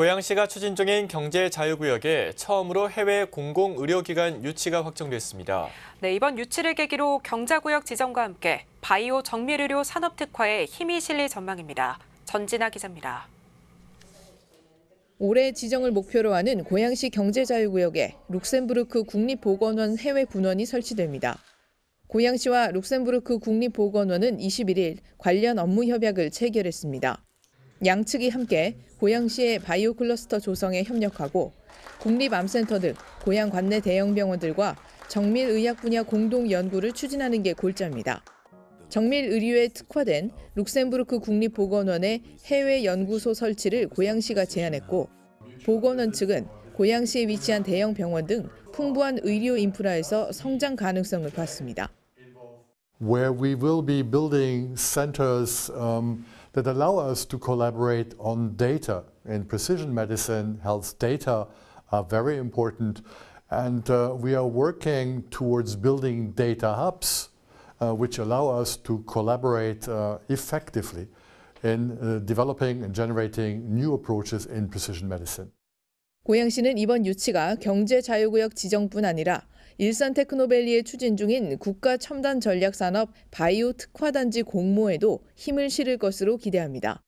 고양시가 추진 중인 경제 자유구역에 처음으로 해외 공공의료기관 유치가 확정됐습니다. 네, 이번 유치를 계기로 경자구역 지정과 함께 바이오 정밀의료 산업 특화에 힘이 실릴 전망입니다. 전진아 기자입니다. 올해 지정을 목표로 하는 고양시 경제자유구역에 룩셈부르크 국립보건원 해외 분원이 설치됩니다. 고양시와 룩셈부르크 국립보건원은 21일 관련 업무 협약을 체결했습니다. 양측이 함께 고양시의 바이오 클러스터 조성에 협력하고 국립암센터 등 고양 관내 대형 병원들과 정밀의학 분야 공동 연구를 추진하는 게 골자입니다. 정밀의료에 특화된 룩셈부르크 국립보건원의 해외 연구소 설치를 고양시가 제안했고 보건원 측은 고양시에 위치한 대형 병원 등 풍부한 의료 인프라에서 성장 가능성을 봤습니다. Where we will be building centers um, that allow us to collaborate on data. In precision medicine, health data are very important. And uh, we are working towards building data hubs, uh, which allow us to collaborate uh, effectively in uh, developing and generating new approaches in precision medicine. 고양시는 이번 유치가 경제자유구역 지정뿐 아니라 일산 테크노밸리에 추진 중인 국가 첨단 전략 산업 바이오 특화단지 공모에도 힘을 실을 것으로 기대합니다.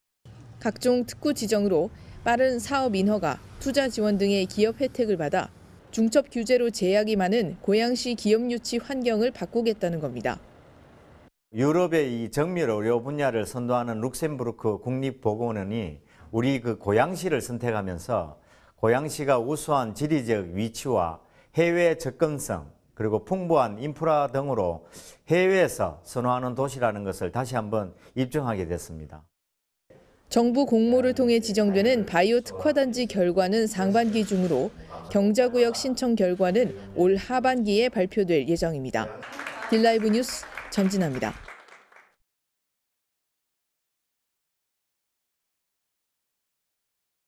각종 특구 지정으로 빠른 사업 인허가, 투자 지원 등의 기업 혜택을 받아 중첩 규제로 제약이 많은 고양시 기업 유치 환경을 바꾸겠다는 겁니다. 유럽의 이 정밀 의료 분야를 선도하는 룩셈부르크 국립보건원이 우리 그 고양시를 선택하면서 고양시가 우수한 지리적 위치와 해외 접근성 그리고 풍부한 인프라 등으로 해외에서 선호하는 도시라는 것을 다시 한번 입증하게 됐습니다. 정부 공모를 통해 지정되는 바이오 특화단지 결과는 상반기 중으로 경자구역 신청 결과는 올 하반기에 발표될 예정입니다. 딜라이브 뉴스 전진합니다